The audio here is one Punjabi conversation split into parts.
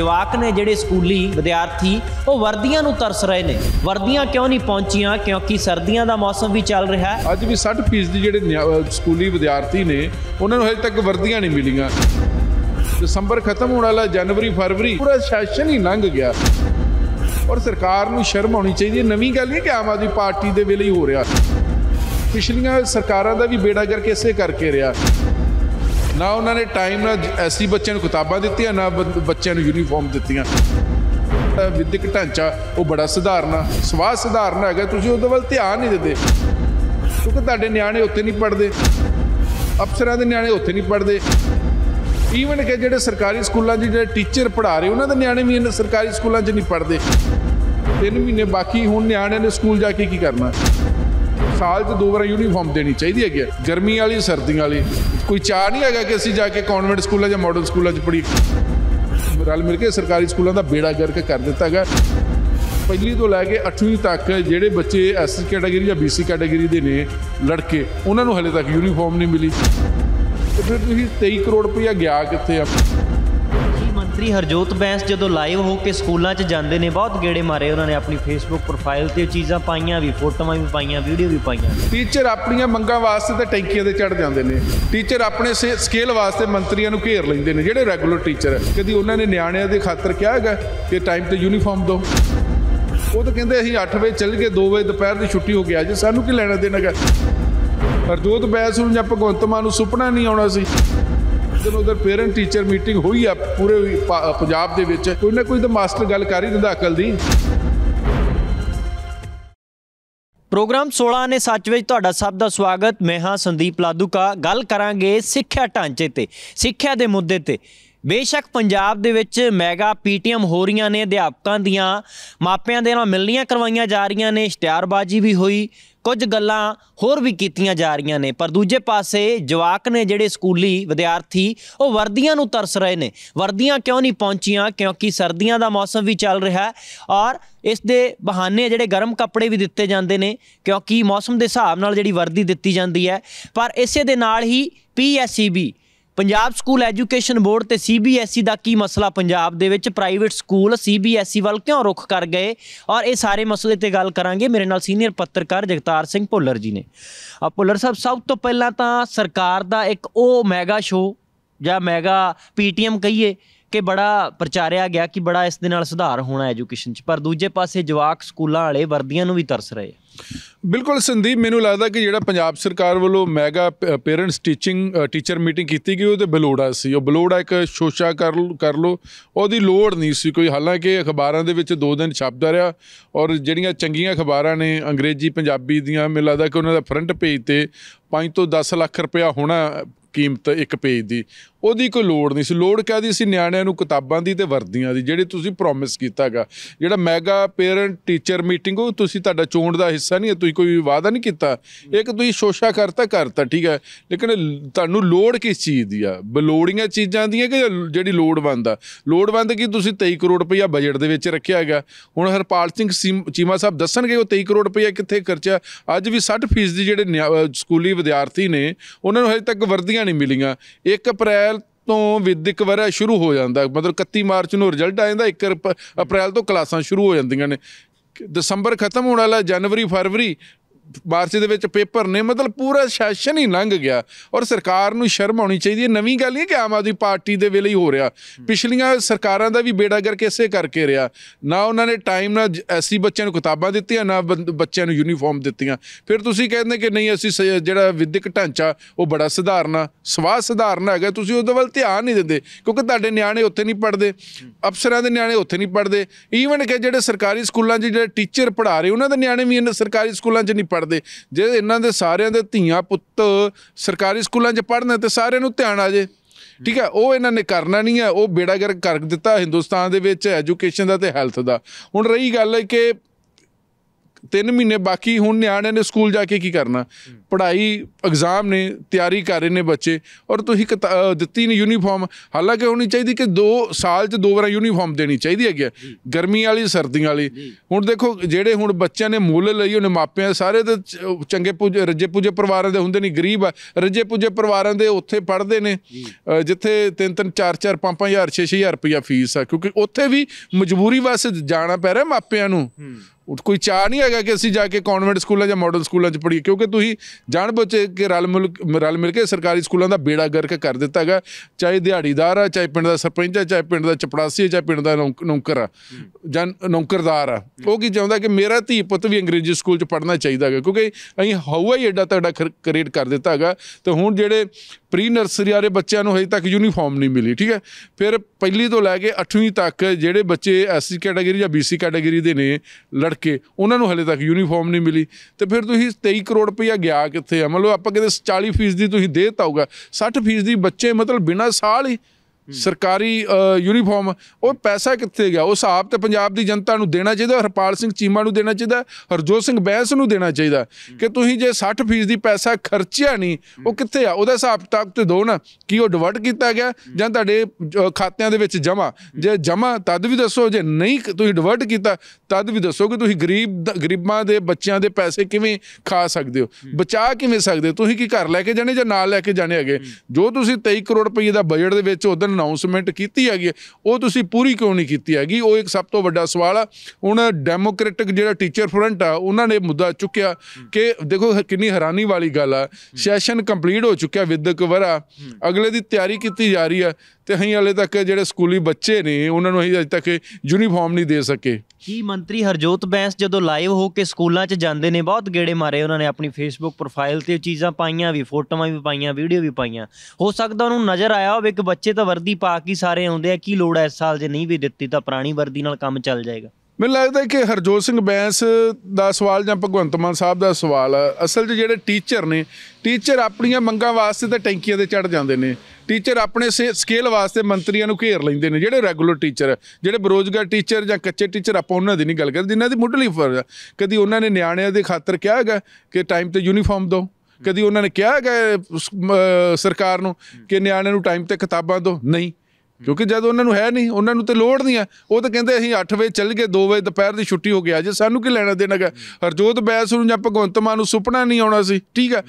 ਜਵਾਕ ਨੇ ਜਿਹੜੇ ਸਕੂਲੀ ਵਿਦਿਆਰਥੀ ਉਹ ਵਰਦੀਆਂ ਨੂੰ ਤਰਸ ਰਹੇ ਨੇ ਵਰਦੀਆਂ ਕਿਉਂ ਨਹੀਂ ਪਹੁੰਚੀਆਂ ਕਿਉਂਕਿ ਸਰਦੀਆਂ ਦਾ ਮੌਸਮ ਵੀ ਚੱਲ ਰਿਹਾ ਹੈ ਅੱਜ ਵੀ 60% ਦੀ ਜਿਹੜੇ ਸਕੂਲੀ ਵਿਦਿਆਰਥੀ ਨੇ ਉਹਨਾਂ ਨੂੰ ਹਜੇ ਤੱਕ ਵਰਦੀਆਂ ਨਹੀਂ ਮਿਲੀਆਂ ਦਸੰਬਰ ਖਤਮ ਹੋਣ ਵਾਲਾ ਜਨਵਰੀ ਫਰਵਰੀ ਪੂਰਾ ਸੈਸ਼ਨ ਹੀ ਲੰਘ ਗਿਆ ਔਰ ਸਰਕਾਰ ਨੂੰ ਸ਼ਰਮ ਆਉਣੀ ਚਾਹੀਦੀ ਹੈ ਨਵੀਂ ਗੱਲ ਨਹੀਂ ਕਿ ਆਮ ਆਦਮੀ ਪਾਰਟੀ ਦੇ ਵੇਲੇ ਹੀ ਹੋ ਰਿਹਾ ਪਿਛਲੀਆਂ ਸਰਕਾਰਾਂ ਦਾ ਵੀ ਬੇੜਾ ਕਰਕੇ ਇਸੇ ਕਰਕੇ ਰਿਹਾ ਨਾ ਉਹਨਾਂ ਨੇ ਟਾਈਮ ਨਾਲ ਐਸੀ ਬੱਚਿਆਂ ਨੂੰ ਕਿਤਾਬਾਂ ਦਿੱਤੀਆਂ ਨਾ ਬੱਚਿਆਂ ਨੂੰ ਯੂਨੀਫਾਰਮ ਦਿੱਤੀਆਂ ਵਿਦਿਕ ਢਾਂਚਾ ਉਹ ਬੜਾ ਸਧਾਰਨ ਆ ਸਵਾਹ ਸਧਾਰਨ ਹੈਗਾ ਤੁਸੀਂ ਉਹਦੇ ਵੱਲ ਧਿਆਨ ਨਹੀਂ ਦਿੰਦੇ ਕਿਉਂਕਿ ਤੁਹਾਡੇ ਨਿਆਣੇ ਉੱਥੇ ਨਹੀਂ ਪੜਦੇ ਅਫਸਰਾਂ ਦੇ ਨਿਆਣੇ ਉੱਥੇ ਨਹੀਂ ਪੜਦੇ ਈਵਨ ਕਿ ਜਿਹੜੇ ਸਰਕਾਰੀ ਸਕੂਲਾਂ 'ਚ ਜਿਹੜੇ ਟੀਚਰ ਪੜਾ ਰਹੇ ਉਹਨਾਂ ਦੇ ਨਿਆਣੇ ਵੀ ਇਹਨਾਂ ਸਰਕਾਰੀ ਸਕੂਲਾਂ 'ਚ ਨਹੀਂ ਪੜਦੇ 3 ਮਹੀਨੇ ਬਾਕੀ ਹੁਣ ਨਿਆਣਿਆਂ ਨੇ ਸਕੂਲ ਜਾ ਕੇ ਕੀ ਕਰਨਾ ਸਾਲ 'ਚ ਦੋ ਵਾਰ ਯੂਨੀਫਾਰਮ ਦੇਣੀ ਚਾਹੀਦੀ ਹੈਗੀ ਗਰਮੀ ਵਾਲੀ ਸਰਦੀ ਵਾਲੀ ਕੋਈ ਚਾਹ ਨਹੀਂ ਹੈਗਾ ਕਿ ਅਸੀਂ ਜਾ ਕੇ ਕਨਵੈਂਟ ਸਕੂਲਾਂ ਜਾਂ ਮਾਡਲ ਸਕੂਲਾਂ 'ਚ ਪੜੀ ਰਲ ਮਿਲ ਕੇ ਸਰਕਾਰੀ ਸਕੂਲਾਂ ਦਾ ਬੇੜਾ ਗਰਕ ਕਰ ਦਿੱਤਾ ਹੈਗਾ ਪਹਿਲੀ ਤੋਂ ਲੈ ਕੇ 8ਵੀਂ ਤੱਕ ਜਿਹੜੇ ਬੱਚੇ ਐਸਸੀ ਕੈਟਾਗਰੀ ਜਾਂ ਬੀਸੀ ਕੈਟਾਗਰੀ ਦੇ ਨੇ ਲੜਕੇ ਉਹਨਾਂ ਨੂੰ ਹਲੇ ਤੱਕ ਯੂਨੀਫਾਰਮ ਨਹੀਂ ਮਿਲੀ ਤੁਸੀਂ 23 ਕਰੋੜ ਰੁਪਇਆ ਗਿਆ ਕਿੱਥੇ ਆ ਮੰਤਰੀ ਹਰਜੋਤ ਬੈਂਸ ਜਦੋਂ ਲਾਈਵ ਹੋ ਕੇ ਸਕੂਲਾਂ 'ਚ ਜਾਂਦੇ ਨੇ ਬਹੁਤ ਗੇੜੇ ਮਾਰੇ ਉਹਨਾਂ ਨੇ ਆਪਣੀ ਫੇਸਬੁੱਕ ਪ੍ਰੋਫਾਈਲ ਤੇ ਚੀਜ਼ਾਂ ਪਾਈਆਂ ਵੀ ਫੋਟੋਆਂ ਵੀ ਪਾਈਆਂ ਵੀਡੀਓ ਵੀ ਪਾਈਆਂ ਟੀਚਰ ਆਪਣੀਆਂ ਮੰਗਾਂ ਵਾਸਤੇ ਤਾਂ ਟੈਂਕੀਆਂ ਤੇ ਚੜ ਜਾਂਦੇ ਨੇ ਟੀਚਰ ਆਪਣੇ ਸਕੇਲ ਵਾਸਤੇ ਮੰਤਰੀਆਂ ਨੂੰ ਘੇਰ ਲੈਂਦੇ ਨੇ ਜਿਹੜੇ ਰੈਗੂਲਰ ਟੀਚਰ ਕਦੀ ਉਹਨਾਂ ਨੇ ਨਿਆਣਿਆਂ ਦੇ ਖਾਤਰ ਕਿਹਾ ਹੈਗਾ ਕਿ ਟਾਈਮ ਤੇ ਯੂਨੀਫਾਰਮ ਦਿਓ ਉਹ ਤਾਂ ਕਹਿੰਦੇ ਅਸੀਂ 8 ਵਜੇ ਚੱਲ ਕੇ 2 ਵਜੇ ਦੁਪਹਿਰ ਦੀ ਛੁੱਟੀ ਹੋ ਗਿਆ ਜੇ ਸਾਨੂੰ ਕੀ ਲੈਣਾ ਦੇਣਾ ਹੈਗਾ ਜੋਤ ਬੈਸ ਨੂੰ ਜਾਂ ਭਗਵੰਤ ਮਾਨ ਨੂੰ ਸੁਪਨਾ ਨਹੀਂ ਆਉਣਾ ਸੀ ਦਿਨ ਉਧਰ ਪੇਰੈਂਟ ਟੀਚਰ ਮੀਟਿੰਗ ਹੋਈ ਆ ਪੂਰੇ ਪੰਜਾਬ ਦੇ ਵਿੱਚ ਕੋਈ ਨਾ ਕੋਈ ਤਾਂ ਮਾਸਟਰ ਗੱਲ ਕਰ ਹੀ ਦਿੰਦਾ ਅਕਲ ਦੀ ਪ੍ਰੋਗਰਾਮ 16 ਨੇ ਸੱਚ ਵਿੱਚ ਤੁਹਾਡਾ ਸਭ ਦਾ ਸਵਾਗਤ ਮੈਂ ਹਾਂ ਸੰਦੀਪ ਲਾਦੂਕਾ ਗੱਲ ਕਰਾਂਗੇ ਸਿੱਖਿਆ ਢਾਂਚੇ ਤੇ ਸਿੱਖਿਆ ਦੇ ਮੁੱਦੇ ਤੇ ਬੇਸ਼ੱਕ ਪੰਜਾਬ ਦੇ ਵਿੱਚ ਮੈਗਾ ਪੀਟੀਐਮ ਹੋ ਰਹੀਆਂ ਨੇ ਅਧਿਆਪਕਾਂ ਦੀਆਂ ਮਾਪਿਆਂ ਦੇ ਨਾਲ ਮਿਲਣੀਆਂ ਕਰਵਾਈਆਂ ਜਾ ਰਹੀਆਂ ਨੇ ਇਸ਼ਤਿਹਾਰਬਾਜ਼ੀ ਵੀ ਹੋਈ ਕੁਝ ਗੱਲਾਂ ਹੋਰ ਵੀ ਕੀਤੀਆਂ ਜਾ ਰਹੀਆਂ ਨੇ ਪਰ ਦੂਜੇ ਪਾਸੇ ਜਵਾਕ ਨੇ ਜਿਹੜੇ ਸਕੂਲੀ ਵਿਦਿਆਰਥੀ ਉਹ ਵਰਦੀਆਂ ਨੂੰ ਤਰਸ ਰਹੇ ਨੇ ਵਰਦੀਆਂ ਕਿਉਂ ਨਹੀਂ ਪਹੁੰਚੀਆਂ ਕਿਉਂਕਿ ਸਰਦੀਆਂ ਦਾ ਮੌਸਮ ਵੀ ਚੱਲ ਰਿਹਾ ਹੈ ਔਰ ਇਸ ਦੇ ਬਹਾਨੇ ਜਿਹੜੇ ਗਰਮ ਕੱਪੜੇ ਵੀ ਦਿੱਤੇ ਜਾਂਦੇ ਨੇ ਕਿਉਂਕਿ ਮੌਸਮ ਦੇ ਹਿਸਾਬ ਨਾਲ ਜਿਹੜੀ ਵਰਦੀ ਦਿੱਤੀ ਜਾਂਦੀ ਹੈ ਪਰ ਇਸੇ ਦੇ ਨਾਲ ਹੀ PSCB Punjab school education board ਤੇ ਸੀਬੀਐਸਈ e ਦਾ ਕੀ ਮਸਲਾ ਪੰਜਾਬ ਦੇ ਵਿੱਚ ਪ੍ਰਾਈਵੇਟ ਸਕੂਲ ਸੀਬੀਐਸਈ ਵੱਲ ਕਿਉਂ ਰੁਖ ਕਰ ਗਏ ਔਰ ਇਹ ਸਾਰੇ ਮਸਲੇ ਤੇ ਗੱਲ ਕਰਾਂਗੇ ਮੇਰੇ ਨਾਲ ਸੀਨੀਅਰ ਪੱਤਰਕਾਰ ਜਗਤਾਰ ਸਿੰਘ ਭੁੱਲਰ ਜੀ ਨੇ ਆ ਭੁੱਲਰ ਸਾਹਿਬ ਸਭ ਤੋਂ ਪਹਿਲਾਂ ਤਾਂ ਸਰਕਾਰ ਦਾ ਇੱਕ ਉਹ ਮੈਗਾ ਸ਼ੋਅ ਜਾਂ ਮੈਗਾ ਪੀਟੀਐਮ ਕਹੀਏ ਕਿ ਬੜਾ ਪ੍ਰਚਾਰਿਆ ਗਿਆ ਕਿ ਬੜਾ ਇਸ ਦੇ ਨਾਲ ਸੁਧਾਰ ਹੋਣਾ ਐਜੂਕੇਸ਼ਨ 'ਚ ਪਰ ਦੂਜੇ ਪਾਸੇ ਜਵਾਕ ਸਕੂਲਾਂ ਵਾਲੇ ਵਰਦੀਆਂ ਨੂੰ ਵੀ ਤਰਸ ਰਹੇ ਬਿਲਕੁਲ ਸੰਦੀਪ ਮੈਨੂੰ ਲੱਗਦਾ ਕਿ ਜਿਹੜਾ ਪੰਜਾਬ ਸਰਕਾਰ ਵੱਲੋਂ mega parents teaching teacher meeting ਕੀਤੀ ਗਈ ਉਹ ਤੇ ਬਲੋੜਾ ਸੀ ਉਹ ਬਲੋੜਾ ਇੱਕ ਸ਼ੋਸ਼ਾ ਕਰ ਕਰ ਲੋ ਉਹਦੀ ਲੋੜ ਨਹੀਂ ਸੀ ਕੋਈ ਹਾਲਾਂਕਿ ਅਖਬਾਰਾਂ ਦੇ ਵਿੱਚ ਦੋ ਦਿਨ ਛਪਦਾ ਰਿਹਾ ਔਰ ਜਿਹੜੀਆਂ ਚੰਗੀਆਂ ਅਖਬਾਰਾਂ ਨੇ ਅੰਗਰੇਜ਼ੀ ਪੰਜਾਬੀ ਦੀਆਂ ਮੈਨੂੰ ਲੱਗਦਾ ਕਿ ਉਹਨਾਂ ਦਾ ਫਰੰਟ ਪੇਜ ਤੇ 5 ਤੋਂ 10 ਲੱਖ ਰੁਪਇਆ ਹੋਣਾ ਕੀਮਤ ਇੱਕ ਪੇਜ ਦੀ ਉਹਦੀ ਕੋਈ ਲੋੜ ਨਹੀਂ ਸੀ ਲੋੜ ਕਹਦੀ ਸੀ ਨਿਆਣਿਆਂ ਨੂੰ ਕਿਤਾਬਾਂ ਦੀ ਤੇ ਵਰਦੀਆਂ ਦੀ ਜਿਹੜੇ ਤੁਸੀਂ ਪ੍ਰੋਮਿਸ ਕੀਤਾਗਾ ਜਿਹੜਾ ਮੈਗਾ ਪੇਰੈਂਟ ਟੀਚਰ ਮੀਟਿੰਗ ਉਹ ਤੁਸੀਂ ਤੁਹਾਡਾ ਚੋਣ ਦਾ ਹਿੱਸਾ ਨਹੀਂ ਹੈ ਤੁਸੀਂ ਕੋਈ ਵਾਅਦਾ ਨਹੀਂ ਕੀਤਾ ਇੱਕ ਤੁਸੀਂ ਸ਼ੋਸ਼ਾ ਕਰਤਾ ਕਰਤਾ ਠੀਕ ਹੈ ਲੇਕਿਨ ਤੁਹਾਨੂੰ ਲੋੜ ਕਿਸ ਚੀਜ਼ ਦੀ ਆ ਬਲੋੜੀਆਂ ਚੀਜ਼ਾਂ ਦੀਆਂ ਕਿ ਜਿਹੜੀ ਲੋੜਵੰਦ ਆ ਲੋੜਵੰਦ ਕੀ ਤੁਸੀਂ 23 ਕਰੋੜ ਰੁਪਇਆ ਬਜਟ ਦੇ ਵਿੱਚ ਰੱਖਿਆ ਹੈਗਾ ਹੁਣ ਹਰਪਾਲ ਸਿੰਘ ਚੀਮਾ ਸਾਹਿਬ ਦੱਸਣਗੇ ਉਹ 23 ਕਰੋੜ ਰੁਪਇਆ ਕਿੱਥੇ ਖਰਚਿਆ ਅੱਜ ਵੀ 60% ਜਿਹੜੇ ਸਕੂਲੀ ਵਿਦਿਆਰਥੀ ਨੇ ਉਹਨਾਂ ਨੂੰ ਹਜੇ ਤੱਕ ਵਰਦੀਆਂ ਨਹੀਂ ਮਿਲੀਆਂ 1 ਅਪ੍ਰੈਲ ਤੋਂ ਵਿਦਿਅਕ ਵਰਿਆ ਸ਼ੁਰੂ ਹੋ ਜਾਂਦਾ ਮਤਲਬ 31 ਮਾਰਚ ਨੂੰ ਰਿਜ਼ਲਟ ਆ ਜਾਂਦਾ 1 ਅਪ੍ਰੈਲ ਤੋਂ ਕਲਾਸਾਂ ਸ਼ੁਰੂ ਹੋ ਜਾਂਦੀਆਂ ਨੇ ਦਸੰਬਰ ਖਤਮ ਹੋਣ ਵਾਲਾ ਜਨਵਰੀ ਫਰਵਰੀ ਮਾਰਚ ਦੇ ਵਿੱਚ ਪੇਪਰ ਨੇ ਮਤਲਬ ਪੂਰਾ ਸੈਸ਼ਨ ਹੀ ਲੰਘ ਗਿਆ ਔਰ ਸਰਕਾਰ ਨੂੰ ਸ਼ਰਮ ਆਉਣੀ ਚਾਹੀਦੀ ਹੈ ਨਵੀਂ ਗੱਲ ਨਹੀਂ ਕਿ ਆਮ ਆਦਮੀ ਪਾਰਟੀ ਦੇ ਵੇਲੇ ਹੀ ਹੋ ਰਿਹਾ ਪਿਛਲੀਆਂ ਸਰਕਾਰਾਂ ਦਾ ਵੀ ਬੇੜਾ ਕਰਕੇ ਇਸੇ ਕਰਕੇ ਰਿਹਾ ਨਾ ਉਹਨਾਂ ਨੇ ਟਾਈਮ ਨਾਲ ਐਸੀ ਬੱਚਿਆਂ ਨੂੰ ਕਿਤਾਬਾਂ ਦਿੱਤੀਆਂ ਨਾ ਬੱਚਿਆਂ ਨੂੰ ਯੂਨੀਫਾਰਮ ਦਿੱਤੀਆਂ ਫਿਰ ਤੁਸੀਂ ਕਹਿੰਦੇ ਕਿ ਨਹੀਂ ਅਸੀਂ ਜਿਹੜਾ ਵਿਦਿਅਕ ਢਾਂਚਾ ਉਹ ਬੜਾ ਸੁਧਾਰਨਾ ਸਵਾਹ ਸੁਧਾਰਨਾ ਹੈਗਾ ਤੁਸੀਂ ਉਹਦੇ ਵੱਲ ਧਿਆਨ ਨਹੀਂ ਦਿੰਦੇ ਕਿਉਂਕਿ ਤੁਹਾਡੇ ਨਿਆਣੇ ਉੱਥੇ ਨਹੀਂ ਪੜਦੇ ਅਫਸਰਾਂ ਦੇ ਨਿਆਣੇ ਉੱਥੇ ਨਹੀਂ ਪੜਦੇ ਈਵਨ ਕਿ ਜਿਹੜੇ ਸਰਕਾਰੀ ਸਕੂਲਾਂ 'ਚ ਜਿਹੜੇ ਟੀਚਰ ਪੜ੍ਹਾ ਰਹੇ ਉਹਨਾਂ ਦੇ ਨਿਆਣੇ ਵੀ ਇਹਨਾਂ ਸਰਕਾਰੀ ਸਕੂਲਾਂ 'ਚ ਨਹੀਂ ਪੜਦੇ ਜੇ ਇਹਨਾਂ ਦੇ ਸਾਰਿਆਂ ਦੇ ਧੀਆਂ ਪੁੱਤ ਸਰਕਾਰੀ ਸਕੂਲਾਂ 'ਚ ਪੜਨ ਤੇ ਸਾਰਿਆਂ ਨੂੰ ਧਿਆਨ ਆ ਜੇ ਠੀਕ ਹੈ ਉਹ ਇਹਨਾਂ ਨੇ ਕਰਨਾ ਨਹੀਂ ਹੈ ਉਹ ਬੇੜਾਗਰ ਕਰ ਦਿੱਤਾ ਹਿੰਦੁਸਤਾਨ ਦੇ ਵਿੱਚ ਐਜੂਕੇਸ਼ਨ ਦਾ ਤੇ ਹੈਲਥ ਦਾ ਹੁਣ ਰਹੀ ਗੱਲ ਹੈ ਕਿ 3 ਮਹੀਨੇ ਬਾਕੀ ਹੁਣ ਨਿਆਣਿਆਂ ਨੇ ਸਕੂਲ ਜਾ ਕੇ ਕੀ ਕਰਨਾ ਪੜ੍ਹਾਈ ਐਗਜ਼ਾਮ ਨੇ ਤਿਆਰੀ ਕਰ ਰਹੇ ਨੇ ਬੱਚੇ ਔਰ ਤੁਸੀਂ ਦਿੱਤੀ ਨਹੀਂ ਯੂਨੀਫਾਰਮ ਹਾਲਾਂਕਿ ਹੋਣੀ ਚਾਹੀਦੀ ਕਿ 2 ਸਾਲ 'ਚ ਦੋ ਵਾਰ ਯੂਨੀਫਾਰਮ ਦੇਣੀ ਚਾਹੀਦੀ ਹੈ ਗਿਆ ਗਰਮੀ ਵਾਲੀ ਸਰਦੀਆਂ ਵਾਲੀ ਹੁਣ ਦੇਖੋ ਜਿਹੜੇ ਹੁਣ ਬੱਚਿਆਂ ਨੇ ਮੁੱਲ ਲਈ ਉਹਨੇ ਮਾਪਿਆਂ ਸਾਰੇ ਤੇ ਚੰਗੇ ਪੂਜੇ ਰੱਜੇ ਪੁੱਜੇ ਪਰਿਵਾਰਾਂ ਦੇ ਹੁੰਦੇ ਨਹੀਂ ਗਰੀਬ ਰੱਜੇ ਪੁੱਜੇ ਪਰਿਵਾਰਾਂ ਦੇ ਉੱਥੇ ਪੜ੍ਹਦੇ ਨੇ ਜਿੱਥੇ ਤਿੰਨ ਤਿੰਨ ਚਾਰ ਚਾਰ 5-5000 6000 ਰੁਪਇਆ ਫੀਸ ਆ ਕਿਉਂਕਿ ਉੱਥੇ ਵੀ ਮਜਬੂਰੀ ਵਾਸਤੇ ਜਾਣਾ ਪੈ ਰਿਹਾ ਮਾਪਿਆਂ ਨੂੰ ਕੋਈ ਚਾਹ ਨਹੀਂ ਹੈਗਾ ਕਿ ਅਸੀਂ ਜਾ ਕੇ ਕਨਵੈਂਟ ਸਕੂਲਾਂ ਜਾਂ ਮਾਡਲ ਸਕੂਲਾਂ 'ਚ ਪੜੀਏ ਕਿਉਂਕਿ ਤੁਸੀਂ ਜਾਣ ਬੁੱਝ ਕੇ ਰਲ ਮਿਲ ਰਲ ਮਿਲ ਕੇ ਸਰਕਾਰੀ ਸਕੂਲਾਂ ਦਾ ਬੇੜਾ ਗਰਕ ਕਰ ਦਿੱਤਾ ਹੈਗਾ ਚਾਹੇ ਦਿਹਾੜੀਦਾਰ ਆ ਚਾਹੇ ਪਿੰਡ ਦਾ ਸਰਪੰਚ ਆ ਚਾਹੇ ਪਿੰਡ ਦਾ ਚਪੜਾਸੀ ਆ ਚਾਹੇ ਪਿੰਡ ਦਾ ਨੌਕਰ ਆ ਜਾਂ ਨੌਕਰਦਾਰ ਆ ਉਹ ਕੀ ਚਾਹੁੰਦਾ ਕਿ ਮੇਰਾ ਧੀ ਪੁੱਤ ਵੀ ਅੰਗਰੇਜ਼ੀ ਸਕੂਲ 'ਚ ਪੜਨਾ ਚਾਹੀਦਾ ਹੈਗਾ ਕਿਉਂਕਿ ਅਸੀਂ ਹਵਾ ਹੀ ਐਡਾ ਤਗੜਾ ਕ੍ਰੀਏਟ ਕਰ ਦਿੱਤਾ ਹੈਗਾ ਤੇ ਹੁਣ ਜਿਹੜੇ ਪ੍ਰੀ ਨਰਸਰੀ ਵਾਲੇ ਬੱਚਿਆਂ ਨੂੰ ਹਜੇ ਤੱਕ ਯੂਨੀਫਾਰਮ ਨਹੀਂ ਮਿਲੀ ਠੀਕ ਹੈ ਫਿਰ ਪਹਿਲੀ ਤੋਂ ਲੈ ਕੇ 8ਵੀਂ ਤੱਕ ਜਿਹੜੇ ਬੱਚੇ ਐਸਸੀ ਕੈਟਾਗਰੀ ਜਾਂ ਬੀਸੀ ਕੈਟਾਗਰੀ ਦੇ ਨੇ ਲੜਕੇ ਉਹਨਾਂ ਨੂੰ ਹਲੇ ਤੱਕ ਯੂਨੀਫਾਰਮ ਨਹੀਂ ਮਿਲੀ ਤੇ ਫਿਰ ਤੁਸੀਂ 23 ਕਰੋੜ ਰੁਪਇਆ ਗਿਆ ਕਿੱਥੇ ਆ ਮਤਲਬ ਆਪਾਂ ਕਹਿੰਦੇ 40 ਦੀ ਤੁਸੀਂ ਦੇ ਤਾਉਗਾ 60 ਦੀ ਬੱਚੇ ਮਤਲਬ ਬਿਨਾਂ ਸਾਲ ਹੀ ਸਰਕਾਰੀ ਯੂਨੀਫਾਰਮ ਉਹ ਪੈਸਾ ਕਿੱਥੇ ਗਿਆ ਉਹ ਹਿਸਾਬ ਤੇ ਪੰਜਾਬ ਦੀ ਜਨਤਾ ਨੂੰ ਦੇਣਾ ਚਾਹੀਦਾ ਹਰਪਾਲ ਸਿੰਘ ਚੀਮਾ ਨੂੰ ਦੇਣਾ ਚਾਹੀਦਾ ਹਰਜੋਤ ਸਿੰਘ ਬੈਂਸ ਨੂੰ ਦੇਣਾ ਚਾਹੀਦਾ ਕਿ ਤੁਸੀਂ ਜੇ 60% ਦੀ ਪੈਸਾ ਖਰਚਿਆ ਨਹੀਂ ਉਹ ਕਿੱਥੇ ਆ ਉਹਦਾ ਹਿਸਾਬ ਤੱਕ ਤੇ ਦੋ ਨਾ ਕੀ ਉਹ ਡਿਵਰਟ ਕੀਤਾ ਗਿਆ ਜਾਂ ਤੁਹਾਡੇ ਖਾਤਿਆਂ ਦੇ ਵਿੱਚ ਜਮਾ ਜੇ ਜਮਾ ਤਦ ਵੀ ਦੱਸੋ ਜੇ ਨਹੀਂ ਤੁਸੀਂ ਡਿਵਰਟ ਕੀਤਾ ਤਦ ਵੀ ਦੱਸੋ ਕਿ ਤੁਸੀਂ ਗਰੀਬ ਗਰੀਬਾਂ ਦੇ ਬੱਚਿਆਂ ਦੇ ਪੈਸੇ ਕਿਵੇਂ ਖਾ ਸਕਦੇ ਹੋ ਬਚਾ ਕਿਵੇਂ ਸਕਦੇ ਤੁਸੀਂ ਕੀ ਘਰ ਲੈ ਕੇ ਜਾਣੇ ਜਾਂ ਨਾਲ ਲੈ ਕੇ ਜਾਣੇ ਹੈਗੇ ਜੋ ਤੁਸੀਂ 23 ਕਰੋੜ ਰੁਪਏ ਦਾ ਬਜਟ ਦੇ ਵਿੱਚ ਉਦੋਂ ਅਨਾਉਂਸਮੈਂਟ ਕੀਤੀ ਹੈਗੀ ਉਹ ਤੁਸੀਂ ਪੂਰੀ ਕਿਉਂ ਨਹੀਂ ਕੀਤੀ ਹੈਗੀ ਉਹ ਇੱਕ ਸਭ ਤੋਂ ਵੱਡਾ ਸਵਾਲ ਆ ਹੁਣ ਡੈਮੋਕ੍ਰੈਟਿਕ ਜਿਹੜਾ ਟੀਚਰ ਫਰੰਟ ਆ ਉਹਨਾਂ ਨੇ ਮੁੱਦਾ ਚੁੱਕਿਆ ਕਿ ਦੇਖੋ ਕਿੰਨੀ ਹੈਰਾਨੀ ਵਾਲੀ ਗੱਲ ਆ ਸੈਸ਼ਨ ਕੰਪਲੀਟ ਹੋ ਚੁੱਕਿਆ ਵਿਦਿਅਕ ਵਰਾ ਅਗਲੇ ਦੀ ਤਿਆਰੀ ਕੀਤੀ ਜਾ ਰਹੀ ਆ ਤੇ ਅਹੀਂ ਹਾਲੇ ਤੱਕ ਜਿਹੜੇ ਸਕੂਲੀ ਬੱਚੇ ਨੇ ਉਹਨਾਂ ਨੂੰ ਅਸੀਂ ਅਜੇ ਤੱਕ ਯੂਨੀਫਾਰਮ ਨਹੀਂ ਦੇ ਸਕੇ ਕੀ ਮੰਤਰੀ ਹਰਜੋਤ ਬੈਂਸ ਜਦੋਂ ਲਾਈਵ ਹੋ ਕੇ ਸਕੂਲਾਂ 'ਚ ਜਾਂਦੇ ਨੇ ਬਹੁਤ ਗੇੜੇ ਮਾਰੇ ਉਹਨਾਂ ਨੇ ਆਪਣੀ ਫੇਸਬੁੱਕ ਪ੍ਰੋਫਾਈਲ ਤੇ ਉਹ ਚੀਜ਼ਾਂ ਪਾਈਆਂ ਵੀ ਫੋਟੋਆਂ ਵੀ ਪਾਈਆਂ ਵੀਡੀਓ ਵੀ ਪਾਈਆਂ ਹੋ ਸਕਦਾ ਉਹਨੂੰ ਨਜ਼ਰ ਆਇਆ ਹੋਵੇ ਕਿ ਬੱਚੇ ਤਾਂ ਵਰ ਵਰਦੀ ਪਾ ਕੇ ਸਾਰੇ ਆਉਂਦੇ ਆ ਕੀ ਲੋੜ ਐ ਇਸ ਸਾਲ ਜੇ ਨਹੀਂ ਵੀ ਦਿੱਤੀ ਤਾਂ ਪੁਰਾਣੀ ਵਰਦੀ ਨਾਲ ਕੰਮ ਚੱਲ ਜਾਏਗਾ ਮੈਨੂੰ ਲੱਗਦਾ ਕਿ ਹਰਜੋਤ ਸਿੰਘ ਬੈਂਸ ਦਾ ਸਵਾਲ ਜਾਂ ਭਗਵੰਤ ਮਾਨ ਸਾਹਿਬ ਦਾ ਸਵਾਲ ਅਸਲ 'ਚ ਜਿਹੜੇ ਟੀਚਰ ਨੇ ਟੀਚਰ ਆਪਣੀਆਂ ਮੰਗਾਂ ਵਾਸਤੇ ਤਾਂ ਟੈਂਕੀਆਂ ਤੇ ਚੜ ਜਾਂਦੇ ਨੇ ਟੀਚਰ ਆਪਣੇ ਸਕੇਲ ਵਾਸਤੇ ਮੰਤਰੀਆਂ ਨੂੰ ਘੇਰ ਲੈਂਦੇ ਨੇ ਜਿਹੜੇ ਰੈਗੂਲਰ ਟੀਚਰ ਜਿਹੜੇ ਬਰੋਜ਼ਗਾਰ ਟੀਚਰ ਜਾਂ ਕੱਚੇ ਟੀਚਰ ਆਪਾਂ ਉਹਨਾਂ ਦੀ ਨਹੀਂ ਗੱਲ ਕਰਦੇ ਜਿਨ੍ਹਾਂ ਦੀ ਮੁੱਢਲੀ ਫਰਜ਼ ਕਦੀ ਉਹਨਾਂ ਨੇ ਨਿਆਣਿਆਂ ਦੇ ਖਾਤਰ ਕਿਹਾ ਹੈਗਾ ਕਿ ਟਾਈਮ ਤੇ ਯੂਨੀਫਾਰਮ ਦਿਓ ਕਦੀ ਉਹਨਾਂ ਨੇ ਕਿਹਾ ਹੈ ਸਰਕਾਰ ਨੂੰ ਕਿ ਨਿਆਣਿਆਂ ਨੂੰ ਟਾਈਮ ਤੇ ਕਿਤਾਬਾਂ ਦਿਓ ਨਹੀਂ ਕਿਉਂਕਿ ਜਦ ਉਹਨਾਂ ਨੂੰ ਹੈ ਨਹੀਂ ਉਹਨਾਂ ਨੂੰ ਤੇ ਲੋੜ ਨਹੀਂ ਆ ਉਹ ਤਾਂ ਕਹਿੰਦੇ ਅਸੀਂ 8 ਵਜੇ ਚੱਲ ਗਏ 2 ਵਜੇ ਦੁਪਹਿਰ ਦੀ ਛੁੱਟੀ ਹੋ ਗਈ ਅੱਜ ਸਾਨੂੰ ਕੀ ਲੈਣਾ ਦੇਣਾ ਹੈ ਹਰਜੋਤ ਬੈਸ ਨੂੰ ਜਾਂ ਭਗਵੰਤ ਮਾਨ ਨੂੰ ਸੁਪਨਾ ਨਹੀਂ ਆਉਣਾ ਸੀ ਠੀਕ ਹੈ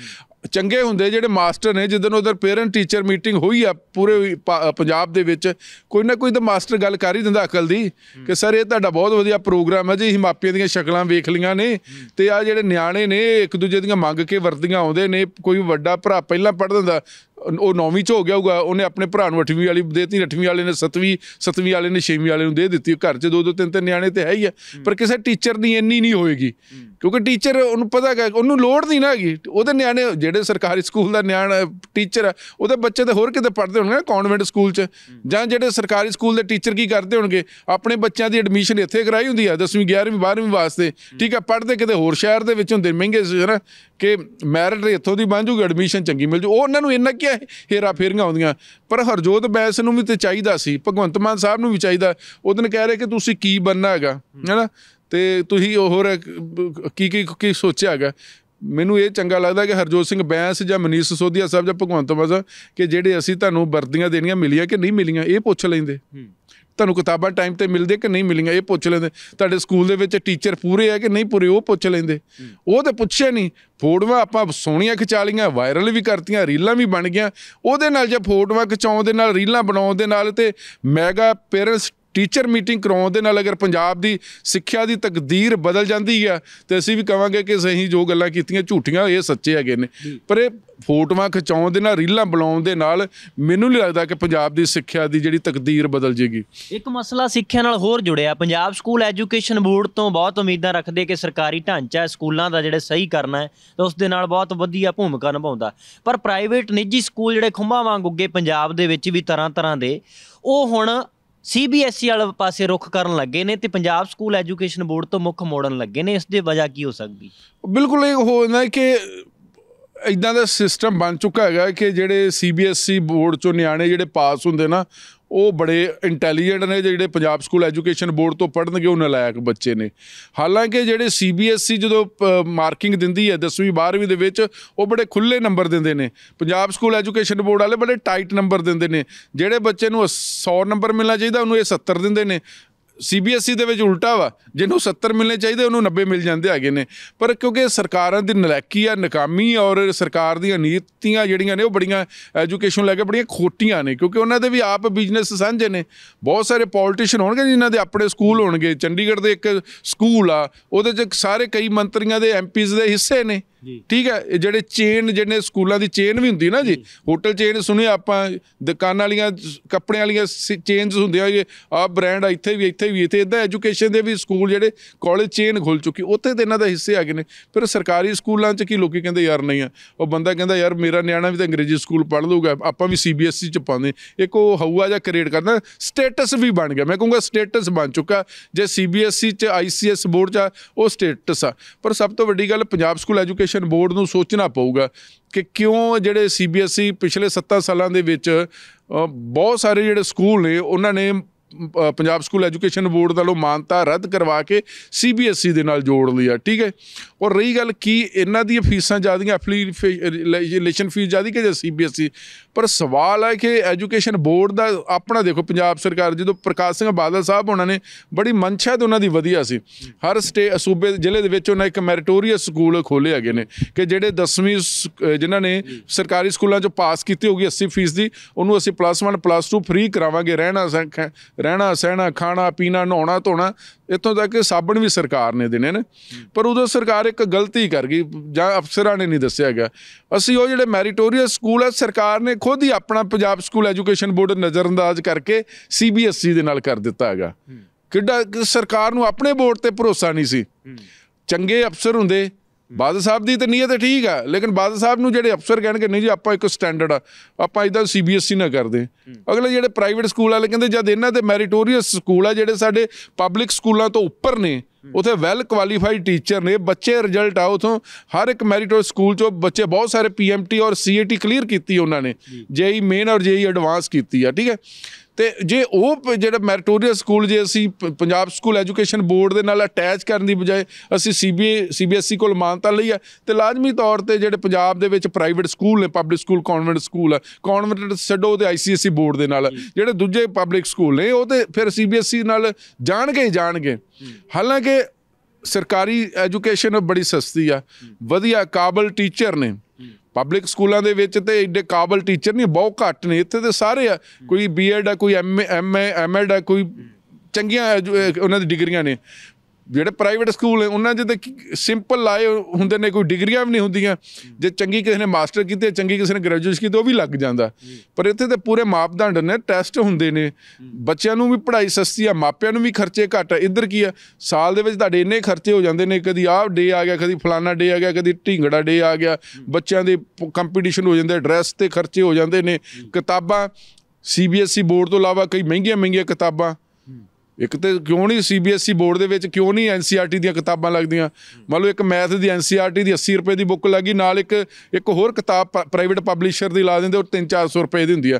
ਚੰਗੇ ਹੁੰਦੇ ਜਿਹੜੇ ਮਾਸਟਰ ਨੇ ਜਿੱਦਨ ਉਧਰ ਪੇਰੈਂਟ ਟੀਚਰ ਮੀਟਿੰਗ ਹੋਈ ਆ ਪੂਰੇ ਪੰਜਾਬ ਦੇ ਵਿੱਚ ਕੋਈ ਨਾ ਕੋਈ ਤਾਂ ਮਾਸਟਰ ਗੱਲ ਕਰ ਹੀ ਦਿੰਦਾ ਅਕਲ ਦੀ ਕਿ ਸਰ ਇਹ ਤੁਹਾਡਾ ਬਹੁਤ ਵਧੀਆ ਪ੍ਰੋਗਰਾਮ ਹੈ ਜੀ ਮਾਪਿਆਂ ਦੀਆਂ ਸ਼ਕਲਾਂ ਵੇਖ ਲੀਆਂ ਨੇ ਤੇ ਆ ਜਿਹੜੇ ਨਿਆਣੇ ਨੇ ਇੱਕ ਦੂਜੇ ਦੀਆਂ ਮੰਗ ਕੇ ਵਰਦੀਆਂ ਆਉਂਦੇ ਨੇ ਕੋਈ ਵੱਡਾ ਭਰਾ ਪਹਿਲਾਂ ਪੜ੍ਹ ਦਿੰਦਾ ਉਹ ਨੌਵੀਂ ਚ ਹੋ ਗਿਆ ਹੋਊਗਾ ਉਹਨੇ ਆਪਣੇ ਭਰਾ ਨੂੰ 8ਵੀਂ ਵਾਲੀ ਦੇ ਦਿੱਤੀ 8ਵੀਂ ਵਾਲੇ ਨੇ 7ਵੀਂ 7ਵੀਂ ਵਾਲੇ ਨੇ 6ਵੀਂ ਵਾਲੇ ਨੂੰ ਦੇ ਦਿੱਤੀ ਘਰ 'ਚ ਦੋ ਦੋ ਤਿੰਨ ਤਿੰਨ ਨਿਆਣੇ ਤੇ ਹੈ ਹੀ ਆ ਪਰ ਕਿਸੇ ਟੀਚਰ ਦੀ ਇੰਨੀ ਨਹੀਂ ਹੋਏਗੀ ਕਿਉਂਕਿ ਟੀਚਰ ਉਹਨੂੰ ਪਤਾ ਹੈ ਉਹਨੂੰ ਲੋੜ ਨਹੀਂ ਨਾ ਹੈਗੀ ਉਹਦੇ ਨਿਆਣੇ ਜਿਹੜੇ ਸਰਕਾਰੀ ਸਕੂਲ ਦਾ ਨਿਆਣਾ ਟੀਚਰ ਆ ਉਹਦੇ ਬੱਚੇ ਤੇ ਹੋਰ ਕਿਤੇ ਪੜ੍ਹਦੇ ਹੋਣਗੇ ਕਾਨਵੈਂਟ ਸਕੂਲ 'ਚ ਜਾਂ ਜਿਹੜੇ ਸਰਕਾਰੀ ਸਕੂਲ ਦੇ ਟੀਚਰ ਕੀ ਕਰਦੇ ਹੋਣਗੇ ਆਪਣੇ ਬੱਚਿਆਂ ਦੀ ਐਡਮਿਸ਼ਨ ਇੱਥੇ ਕਰਾਈ ਹੁੰਦੀ ਆ 10ਵੀਂ 11ਵੀਂ 12ਵੀਂ ਵਾਸਤੇ ਠੀਕ ਆ ਪੜ੍ਹਦੇ ਕਿਤੇ ਹੋਰ ਸ਼ਹਿਰ ਦੇ ਵਿੱਚ ਹੁੰਦੇ ਮਹਿੰਗੇ ਜਿਹੜਾ ਕਿ ਮੈਰਿਟ ਇੱਥੋਂ ਦੀ ਬਣ ਜੂਗੀ ਐਡਮਿਸ਼ਨ ਚੰਗੀ ਮਿਲ ਜੂ ਉਹ ਉਹਨਾਂ ਨੂੰ ਇੰਨਾ ਕੀ ਸਾਰੀਆਂ ਹੇਰਾ ਫੇਰੀਆਂ ਆਉਂਦੀਆਂ ਪਰ ਹਰਜੋਤ ਬੈਸ ਨੂੰ ਵੀ ਤੇ ਚਾਹੀਦਾ ਸੀ ਭਗਵੰਤ ਮਾਨ ਸਾਹਿਬ ਨੂੰ ਵੀ ਚਾਹੀਦਾ ਉਹ ਦਿਨ ਕਹਿ ਰਹੇ ਕਿ ਤੁਸੀਂ ਕੀ ਬੰਨਾ ਹੈਗਾ ਹੈਨਾ ਤੇ ਤੁਸੀਂ ਹੋਰ ਕੀ ਕੀ ਕੀ ਸੋਚਿਆ ਹੈਗਾ ਮੈਨੂੰ ਇਹ ਚੰਗਾ ਲੱਗਦਾ ਕਿ ਹਰਜੋਤ ਸਿੰਘ ਬੈਂਸ ਜਾਂ ਮਨੀਸ਼ ਸੋਧੀਆ ਸਾਹਿਬ ਜਾਂ ਭਗਵੰਤ ਮਾਨ ਕਿ ਜਿਹੜੇ ਅਸੀਂ ਤੁਹਾਨੂੰ ਵਰਦੀਆਂ ਦੇਣੀਆਂ ਮਿਲੀਆਂ ਕਿ ਨਹੀਂ ਮਿਲੀਆਂ ਇਹ ਪੁੱਛ ਲੈਂਦੇ ਤੁਹਾਨੂੰ ਕਿਤਾਬਾਂ ਟਾਈਮ ਤੇ ਮਿਲਦੇ ਕਿ ਨਹੀਂ ਮਿਲੀਆਂ ਇਹ ਪੁੱਛ ਲੈਂਦੇ ਤੁਹਾਡੇ ਸਕੂਲ ਦੇ ਵਿੱਚ ਟੀਚਰ ਪੂਰੇ ਆ ਕਿ ਨਹੀਂ ਪੂਰੇ ਉਹ ਪੁੱਛ ਲੈਂਦੇ ਉਹ ਤਾਂ ਪੁੱਛਿਆ ਨਹੀਂ ਫੋਟੋਆਂ ਆਪਾਂ ਸੋਹਣੀਆਂ ਖਿਚਾ ਲੀਆਂ ਵਾਇਰਲ ਵੀ ਕਰਤੀਆਂ ਰੀਲਾਂ ਵੀ ਬਣ ਗਈਆਂ ਉਹਦੇ ਨਾਲ ਜੇ ਫੋਟੋਆਂ ਖਿਚਾਉਣ ਦੇ ਨਾਲ ਰੀਲਾਂ ਬਣਾਉਣ ਦੇ ਨਾਲ ਤੇ ਮੈਗਾ ਪੇਰੈਂਟਸ ਟੀਚਰ ਮੀਟਿੰਗ ਕਰਾਉਣ ਦੇ ਨਾਲ ਅਗਰ ਪੰਜਾਬ ਦੀ ਸਿੱਖਿਆ ਦੀ ਤਕਦੀਰ ਬਦਲ ਜਾਂਦੀ ਹੈ ਤੇ ਅਸੀਂ ਵੀ ਕਵਾਂਗੇ ਕਿ ਸਹੀ ਜੋ ਗੱਲਾਂ ਕੀਤੀਆਂ ਝੂਠੀਆਂ ਇਹ ਸੱਚੇ ਹੈਗੇ ਨੇ ਪਰ ਇਹ ਫੋਟੋਆਂ ਖਿਚਾਉਣ ਦੇ ਨਾਲ ਰੀਲਾਂ ਬਣਾਉਣ ਦੇ ਨਾਲ ਮੈਨੂੰ ਨਹੀਂ ਲੱਗਦਾ ਕਿ ਪੰਜਾਬ ਦੀ ਸਿੱਖਿਆ ਦੀ ਜਿਹੜੀ ਤਕਦੀਰ ਬਦਲ ਜੇਗੀ ਇੱਕ ਮਸਲਾ ਸਿੱਖਿਆ ਨਾਲ ਹੋਰ ਜੁੜਿਆ ਪੰਜਾਬ ਸਕੂਲ ਐਜੂਕੇਸ਼ਨ ਬੋਰਡ ਤੋਂ ਬਹੁਤ ਉਮੀਦਾਂ ਰੱਖਦੇ ਕਿ ਸਰਕਾਰੀ ਢਾਂਚਾ ਸਕੂਲਾਂ ਦਾ ਜਿਹੜੇ ਸਹੀ ਕਰਨਾ ਹੈ ਤੇ ਉਸ ਦੇ ਨਾਲ ਬਹੁਤ ਵਧੀਆ ਭੂਮਿਕਾ ਨਿਭਾਉਂਦਾ ਪਰ ਪ੍ਰਾਈਵੇਟ ਨਿੱਜੀ ਸਕੂਲ ਜਿਹੜੇ ਖੁੰਭਾਂ ਵਾਂਗ ਉੱਗੇ ਪੰਜਾਬ ਦੇ ਵਿੱਚ ਵੀ ਤਰ੍ਹਾਂ ਤਰ੍ਹਾਂ ਦੇ ਉਹ ਹੁਣ ਸੀਬੀਐਸਈ ਵਾਲੇ ਪਾਸੇ ਰੁਖ ਕਰਨ ਲੱਗੇ ਨੇ ਤੇ ਪੰਜਾਬ ਸਕੂਲ ਐਜੂਕੇਸ਼ਨ ਬੋਰਡ ਤੋਂ ਮੁੱਖ ਮੋੜਨ ਲੱਗੇ ਨੇ ਇਸ ਦੀ ਵਜ੍ਹਾ ਕੀ ਹੋ ਸਕਦੀ ਬਿਲਕੁਲ ਇਹ ਹੋਣਾ ਕਿ ਇਦਾਂ ਦਾ ਸਿਸਟਮ ਬਣ ਚੁੱਕਾ ਹੈਗਾ ਕਿ ਜਿਹੜੇ ਸੀਬੀਐਸਈ ਬੋਰਡ ਚੋਂ ਨਿਆਣੇ ਜਿਹੜੇ ਪਾਸ ਹੁੰਦੇ ਨਾ ਉਹ ਬੜੇ ਇੰਟੈਲੀਜੈਂਟ ਨੇ ਜਿਹੜੇ ਪੰਜਾਬ ਸਕੂਲ ਐਜੂਕੇਸ਼ਨ ਬੋਰਡ ਤੋਂ ਪੜਨਗੇ ਉਹ ਨਲਾਇਕ ਬੱਚੇ ਨੇ ਹਾਲਾਂਕਿ ਜਿਹੜੇ ਸੀਬੀਐਸਈ e ਜਦੋਂ ਮਾਰਕਿੰਗ ਦਿੰਦੀ ਹੈ 10ਵੀਂ 12ਵੀਂ ਦੇ ਵਿੱਚ ਉਹ ਬੜੇ ਖੁੱਲੇ ਨੰਬਰ ਦਿੰਦੇ ਨੇ ਪੰਜਾਬ ਸਕੂਲ ਐਜੂਕੇਸ਼ਨ ਬੋਰਡ ਵਾਲੇ ਬੜੇ ਟਾਈਟ ਨੰਬਰ ਦਿੰਦੇ ਨੇ ਜਿਹੜੇ ਬੱਚੇ ਨੂੰ 100 ਨੰਬਰ ਮਿਲਣਾ ਚਾਹੀਦਾ ਉਹਨੂੰ ਇਹ 70 ਦਿੰਦੇ ਨੇ ਸੀਬੀਐਸਈ e ਦੇ ਵਿੱਚ ਉਲਟਾ ਵਾ ਜਿਹਨੂੰ 70 ਮਿਲਨੇ ਚਾਹੀਦੇ ਉਹਨੂੰ 90 ਮਿਲ ਜਾਂਦੇ ਹੈਗੇ ਨੇ ਪਰ ਕਿਉਂਕਿ ਸਰਕਾਰਾਂ ਦੀ ਨਲਾਇਕੀ ਆ ਨਕਾਮੀ ਔਰ ਸਰਕਾਰ ਦੀਆਂ ਨੀਤੀਆਂ ਜਿਹੜੀਆਂ ਨੇ ਉਹ ਬੜੀਆਂ ਐਜੂਕੇਸ਼ਨ ਲੈ ਕੇ ਬੜੀਆਂ ਖੋਟੀਆਂ ਨੇ ਕਿਉਂਕਿ ਉਹਨਾਂ ਦੇ ਵੀ ਆਪ ਬਿਜ਼ਨਸ ਸਾਂਝੇ ਨੇ ਬਹੁਤ ਸਾਰੇ ਪੋਲਿਟਿਸ਼ੀਅਨ ਹੋਣਗੇ ਜਿਨ੍ਹਾਂ ਦੇ ਆਪਣੇ ਸਕੂਲ ਹੋਣਗੇ ਚੰਡੀਗੜ੍ਹ ਦੇ ਇੱਕ ਸਕੂਲ ਆ ਉਹਦੇ 'ਚ ਸਾਰੇ ਕਈ ਮੰਤਰੀਆਂ ਦੇ ਐਮਪੀਜ਼ ਦੇ ਹਿੱਸੇ ਨੇ ਠੀਕ ਹੈ ਜਿਹੜੇ ਚੇਨ ਜਿਹਨੇ ਸਕੂਲਾਂ ਦੀ ਚੇਨ ਵੀ ਹੁੰਦੀ ਨਾ ਜੀ ਹੋਟਲ ਚੇਨ ਸੁਣੀ ਆਪਾਂ ਦੁਕਾਨਾਂ ਵਾਲੀਆਂ ਕੱਪੜਿਆਂ ਵਾਲੀਆਂ ਚੇਨਸ ਹੁੰਦੇ ਆ ਆ ਬ੍ਰਾਂਡ ਇੱਥੇ ਵੀ ਇੱਥੇ ਵੀ ਇੱਥੇ ਇਦਾਂ ਐਜੂਕੇਸ਼ਨ ਦੇ ਵੀ ਸਕੂਲ ਜਿਹੜੇ ਕਾਲਜ ਚੇਨ ਖੁੱਲ ਚੁੱਕੀ ਉੱਥੇ ਤੇ ਇਹਨਾਂ ਦਾ ਹਿੱਸੇ ਆ ਗਏ ਨੇ ਪਰ ਸਰਕਾਰੀ ਸਕੂਲਾਂ 'ਚ ਕੀ ਲੋਕੀ ਕਹਿੰਦੇ ਯਾਰ ਨਹੀਂ ਆ ਉਹ ਬੰਦਾ ਕਹਿੰਦਾ ਯਾਰ ਮੇਰਾ ਨਿਆਣਾ ਵੀ ਤਾਂ ਅੰਗਰੇਜ਼ੀ ਸਕੂਲ ਪੜ੍ਹ ਲੂਗਾ ਆਪਾਂ ਵੀ ਸੀਬੀਐਸਈ 'ਚ ਪਾਉਂਦੇ ਇੱਕ ਉਹ ਹਊਆ ਜਾਂ ਕ੍ਰੀਏਟ ਕਰਦਾ ਸਟੇਟਸ ਵੀ ਬਣ ਗਿਆ ਮੈਂ ਕਹੂੰਗਾ ਸਟੇਟਸ ਬਣ ਚੁੱਕਾ ਜੇ ਸੀਬੀਐਸਈ 'ਚ ਆਈਸੀਐਸ ਬੋਰਡ 'ਚ ਉਹ ਸਟੇਟਸ ਆ ਪਰ ਸਭ ਤੋਂ ਵੱਡੀ ਗੱਲ Punjab school education education board ਨੂੰ ਸੋਚਣਾ ਪਊਗਾ ਕਿ ਕਿਉਂ ਜਿਹੜੇ ਸੀਬੀਐਸਈ e ਪਿਛਲੇ 7 ਸਾਲਾਂ ਦੇ ਵਿੱਚ ਬਹੁਤ ਸਾਰੇ ਜਿਹੜੇ ਸਕੂਲ ਨੇ ਉਹਨਾਂ ਨੇ ਪੰਜਾਬ ਸਕੂਲ ਐਜੂਕੇਸ਼ਨ ਬੋਰਡ ਦਾ ਲੋ ਮਾਨਤਾ ਰੱਦ ਕਰਵਾ ਕੇ ਸੀਬੀਐਸਈ e ਦੇ ਨਾਲ ਜੋੜ ਲਿਆ ਠੀਕ ਹੈ ਔਰ ਰਹੀ ਗੱਲ ਕੀ ਇਹਨਾਂ ਦੀਆਂ ਫੀਸਾਂ ਜ਼ਿਆਦੀਆਂ ਐਫਲੀਲੇਸ਼ਨ ਫੀਸ ਜ਼ਿਆਦੀ ਕਿ ਜੇ ਸੀਬੀਐਸਈ ਪਰ ਸਵਾਲ ਹੈ ਕਿ ਐਜੂਕੇਸ਼ਨ ਬੋਰਡ ਦਾ ਆਪਣਾ ਦੇਖੋ ਪੰਜਾਬ ਸਰਕਾਰ ਜਦੋਂ ਪ੍ਰਕਾਸ਼ ਸਿੰਘ ਬਾਦਲ ਸਾਹਿਬ ਉਹਨਾਂ ਨੇ ਬੜੀ ਮਨਸ਼ਾ ਤੇ ਉਹਨਾਂ ਦੀ ਵਧੀਆ ਸੀ ਹਰ ਸਟੇ ਸੂਬੇ ਜ਼ਿਲ੍ਹੇ ਦੇ ਵਿੱਚ ਉਹਨਾਂ ਇੱਕ ਮੈਰੀਟੋਰੀਅਸ ਸਕੂਲ ਖੋਲੇ ਹੈਗੇ ਨੇ ਕਿ ਜਿਹੜੇ 10ਵੀਂ ਜਿਨ੍ਹਾਂ ਨੇ ਸਰਕਾਰੀ ਸਕੂਲਾਂ ਚੋਂ ਪਾਸ ਕੀਤੀ ਹੋਗੀ 80% ਦੀ ਉਹਨੂੰ ਅਸੀਂ ਪਲੱਸ 1 ਪਲੱਸ 2 ਫ੍ਰੀ ਕਰਾਵਾਂਗੇ ਰਹਿਣਾ ਰਹਿਣਾ ਸਹਿਣਾ ਖਾਣਾ ਪੀਣਾ ਨਹਾਉਣਾ ਧੋਣਾ ਇਤੋਂ ਤੱਕ ਕਿ ਸਾਬਣ ਵੀ ਸਰਕਾਰ ਨੇ ਦੇਣੇ ਨੇ ਪਰ ਉਦੋਂ ਸਰਕਾਰ ਇੱਕ ਗਲਤੀ ਕਰ ਗਈ ਜਾਂ ਅਫਸਰਾਂ ਨੇ ਨਹੀਂ ਦੱਸਿਆ ਗਿਆ ਅਸੀਂ ਉਹ ਜਿਹੜੇ ਮੈਰੀਟੋਰੀਅਸ ਸਕੂਲ ਹੈ ਸਰਕਾਰ ਨੇ ਖੁਦ ਹੀ ਆਪਣਾ ਪੰਜਾਬ ਸਕੂਲ ਐਜੂਕੇਸ਼ਨ ਬੋਰਡ ਨਜ਼ਰਅੰਦਾਜ਼ ਕਰਕੇ ਸੀਬੀਐਸਈ e ਦੇ ਨਾਲ ਕਰ ਦਿੱਤਾ ਹੈਗਾ ਕਿੱਡਾ ਸਰਕਾਰ ਨੂੰ ਆਪਣੇ ਬੋਰਡ ਤੇ ਭਰੋਸਾ ਨਹੀਂ ਸੀ ਚੰਗੇ ਅਫਸਰ ਹੁੰਦੇ ਬਾਦਲ ਸਾਹਿਬ ਦੀ ਤਾਂ ਨੀਅਤ ਠੀਕ ਆ ਲੇਕਿਨ ਬਾਦਲ ਸਾਹਿਬ ਨੂੰ ਜਿਹੜੇ ਅਫਸਰ ਕਹਿਣਗੇ ਨਹੀਂ ਜੀ ਆਪਾਂ ਇੱਕ ਸਟੈਂਡਰਡ ਆ ਆਪਾਂ ਇਦਾਂ ਸੀਬੀਐਸਈ e ਨਾ ਕਰਦੇ ਅਗਲੇ ਜਿਹੜੇ ਪ੍ਰਾਈਵੇਟ ਸਕੂਲ ਵਾਲੇ ਕਹਿੰਦੇ ਜਦ ਇਹਨਾਂ ਤੇ ਮੈਰੀਟੋਰੀਅਸ ਸਕੂਲ ਆ ਜਿਹੜੇ ਸਾਡੇ ਪਬਲਿਕ ਸਕੂਲਾਂ ਤੋਂ ਉੱਪਰ ਨੇ ਉਥੇ ਵੈਲ ਕੁਆਲੀਫਾਈਡ ਟੀਚਰ ਨੇ ਬੱਚੇ ਰਿਜ਼ਲਟ ਆ ਉਥੋਂ ਹਰ ਇੱਕ ਮੈਰੀਟੋਰੀਅਸ ਸਕੂਲ ਚੋਂ ਬੱਚੇ ਬਹੁਤ ਸਾਰੇ ਪੀਐਮਟੀ ਔਰ ਸੀਏਟੀ ਕਲੀਅਰ ਕੀਤੀ ਉਹਨਾਂ ਨੇ ਜੇਈ ਮੇਨ e ਔਰ ਜੇਈ ਐਡਵਾਂਸ e ਕੀਤੀ ਆ ਠੀਕ ਹੈ ਤੇ ਜੇ ਉਹ ਜਿਹੜਾ ਮੈਰੀਟੋਰੀਅਲ ਸਕੂਲ ਜੇ ਅਸੀਂ ਪੰਜਾਬ ਸਕੂਲ ਐਜੂਕੇਸ਼ਨ ਬੋਰਡ ਦੇ ਨਾਲ ਅਟੈਚ ਕਰਨ ਦੀ ਬਜਾਏ ਅਸੀਂ ਸੀਬੀਏ ਸੀਬੀਐਸਈ ਕੋਲ ਮਾਨਤਾ ਲਈ ਹੈ ਤੇ ਲਾਜ਼ਮੀ ਤੌਰ ਤੇ ਜਿਹੜੇ ਪੰਜਾਬ ਦੇ ਵਿੱਚ ਪ੍ਰਾਈਵੇਟ ਸਕੂਲ ਨੇ ਪਬਲਿਕ ਸਕੂਲ ਕਨਵੈਂਟ ਸਕੂਲ ਆ ਕਨਵੈਂਟ ਛੱਡੋ ਤੇ ਆਈਸੀਐਸਈ ਬੋਰਡ ਦੇ ਨਾਲ ਜਿਹੜੇ ਦੂਜੇ ਪਬਲਿਕ ਸਕੂਲ ਨੇ ਉਹ ਤੇ ਫਿਰ ਸੀਬੀਐਸਈ ਨਾਲ ਜਾਣਗੇ ਹੀ ਜਾਣਗੇ ਹਾਲਾਂਕਿ ਸਰਕਾਰੀ ਐਜੂਕੇਸ਼ਨ ਬੜੀ ਸਸਤੀ ਆ ਵਧੀਆ ਕਾਬਲ ਟੀਚਰ ਨੇ ਪਬਲਿਕ ਸਕੂਲਾਂ ਦੇ ਵਿੱਚ ਤੇ ਐਡੇ ਕਾਬਲ ਟੀਚਰ ਨਹੀਂ ਬਹੁਤ ਘੱਟ ਨੇ ਇੱਥੇ ਤੇ ਸਾਰੇ ਆ ਕੋਈ ਬੀਐਡ ਆ ਕੋਈ ਐਮਏ ਐਮਏ ਐਮਐਡ ਆ ਕੋਈ ਚੰਗੀਆਂ ਉਹਨਾਂ ਦੀ ਡਿਗਰੀਆਂ ਨੇ ਜਿਹੜੇ ਪ੍ਰਾਈਵੇਟ ਸਕੂਲ ਨੇ ਉਹਨਾਂ 'ਚ ਤੇ ਸਿੰਪਲ ਲਾਏ ਹੁੰਦੇ ਨੇ ਕੋਈ ਡਿਗਰੀਆਂ ਵੀ ਨਹੀਂ ਹੁੰਦੀਆਂ ਜੇ ਚੰਗੀ ਕਿਸੇ ਨੇ ਮਾਸਟਰ ਕੀਤੀ ਚੰਗੀ ਕਿਸੇ ਨੇ ਗ੍ਰੈਜੂਏਸ਼ਨ ਕੀਤੀ ਉਹ ਵੀ ਲੱਗ ਜਾਂਦਾ ਪਰ ਇੱਥੇ ਤੇ ਪੂਰੇ ਮਾਪਦੰਡ ਨੇ ਟੈਸਟ ਹੁੰਦੇ ਨੇ ਬੱਚਿਆਂ ਨੂੰ ਵੀ ਪੜ੍ਹਾਈ ਸਸਤੀ ਆ ਮਾਪਿਆਂ ਨੂੰ ਵੀ ਖਰਚੇ ਘੱਟ ਇੱਧਰ ਕੀ ਆ ਸਾਲ ਦੇ ਵਿੱਚ ਤੁਹਾਡੇ ਇੰਨੇ ਖਰਚੇ ਹੋ ਜਾਂਦੇ ਨੇ ਕਦੀ ਆਹ ਡੇ ਆ ਗਿਆ ਕਦੀ ਫਲਾਣਾ ਡੇ ਆ ਗਿਆ ਕਦੀ ਢਿੰਗੜਾ ਡੇ ਆ ਗਿਆ ਬੱਚਿਆਂ ਦੇ ਕੰਪੀਟੀਸ਼ਨ ਹੋ ਜਾਂਦੇ ਡਰੈਸ ਤੇ ਖਰਚੇ ਹੋ ਜਾਂਦੇ ਨੇ ਕਿਤਾਬਾਂ ਸੀਬੀਐਸਈ ਬੋਰਡ e ਤੋਂ ਇਲਾਵਾ ਕਈ ਮਹਿੰਗੀਆਂ ਮਹਿੰਗੀਆਂ ਕਿਤਾਬਾਂ ਇੱਕ ਤੇ ਕਿਉਂ ਨਹੀਂ ਸੀਬੀਐਸਈ e ਬੋਰਡ ਦੇ ਵਿੱਚ ਕਿਉਂ ਨਹੀਂ ਐਨਸੀਆਰਟੀ e ਦੀਆਂ ਕਿਤਾਬਾਂ ਲੱਗਦੀਆਂ ਮੰਨ ਲਓ ਇੱਕ ਮੈਥ ਦੀ ਐਨਸੀਆਰਟੀ e ਦੀ 80 ਰੁਪਏ ਦੀ ਬੁੱਕ ਲੱਗੀ ਨਾਲ ਇੱਕ ਇੱਕ ਹੋਰ ਕਿਤਾਬ ਪ੍ਰਾਈਵੇਟ ਪਬਲਿਸ਼ਰ ਦੀ ਲਾ ਦਿੰਦੇ ਉਹ 3-400 ਰੁਪਏ ਦੀ ਹੁੰਦੀ ਆ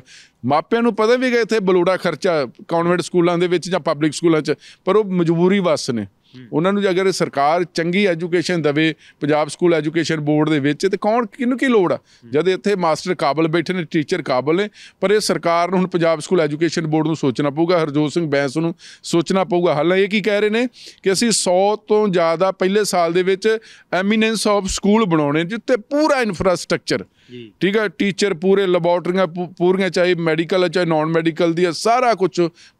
ਮਾਪਿਆਂ ਨੂੰ ਪਤਾ ਵੀ ਕਿ ਇੱਥੇ ਬਲੂੜਾ ਖਰਚਾ ਕਨਵੈਂਟ ਸਕੂਲਾਂ ਦੇ ਵਿੱਚ ਜਾਂ ਪਬਲਿਕ ਸਕੂਲਾਂ 'ਚ ਪਰ ਉਹ ਮਜਬੂਰੀ ਵਸ ਨੇ ਉਹਨਾਂ ਨੂੰ ਜੇ ਅਗਰ ਸਰਕਾਰ ਚੰਗੀ ਐਜੂਕੇਸ਼ਨ ਦੇਵੇ ਪੰਜਾਬ ਸਕੂਲ ਐਜੂਕੇਸ਼ਨ ਬੋਰਡ ਦੇ ਵਿੱਚ ਤੇ ਕੌਣ ਕਿਨੂੰ ਕੀ ਲੋੜ ਆ ਜਦ ਇੱਥੇ ਮਾਸਟਰ ਕਾਬਲ ਬੈਠੇ ਨੇ ਟੀਚਰ ਕਾਬਲ ਨੇ ਪਰ ਇਹ ਸਰਕਾਰ ਨੂੰ ਹੁਣ ਪੰਜਾਬ ਸਕੂਲ ਐਜੂਕੇਸ਼ਨ ਬੋਰਡ ਨੂੰ ਸੋਚਣਾ ਪਊਗਾ ਹਰਜੋਤ ਸਿੰਘ ਬੈਂਸ ਨੂੰ ਸੋਚਣਾ ਪਊਗਾ ਹਾਲਾਂ ਇਹ ਕੀ ਕਹਿ ਰਹੇ ਨੇ ਕਿ ਅਸੀਂ 100 ਤੋਂ ਜ਼ਿਆਦਾ ਪਹਿਲੇ ਸਾਲ ਦੇ ਵਿੱਚ ਐਮੀਨੈਂਸ ਆਫ ਸਕੂਲ ਬਣਾਉਣੇ ਜਿੱਤੇ ਪੂਰਾ ਇਨਫਰਾਸਟ੍ਰਕਚਰ ਠੀਕ ਹੈ ਟੀਚਰ ਪੂਰੇ ਲੈਬੋਰਟਰੀਆਂ ਪੂਰੀਆਂ ਚਾਹੀ ਮੈਡੀਕਲ ਚਾਹੀ ਨਾਨ ਮੈਡੀਕਲ ਦੀ ਸਾਰਾ ਕੁਝ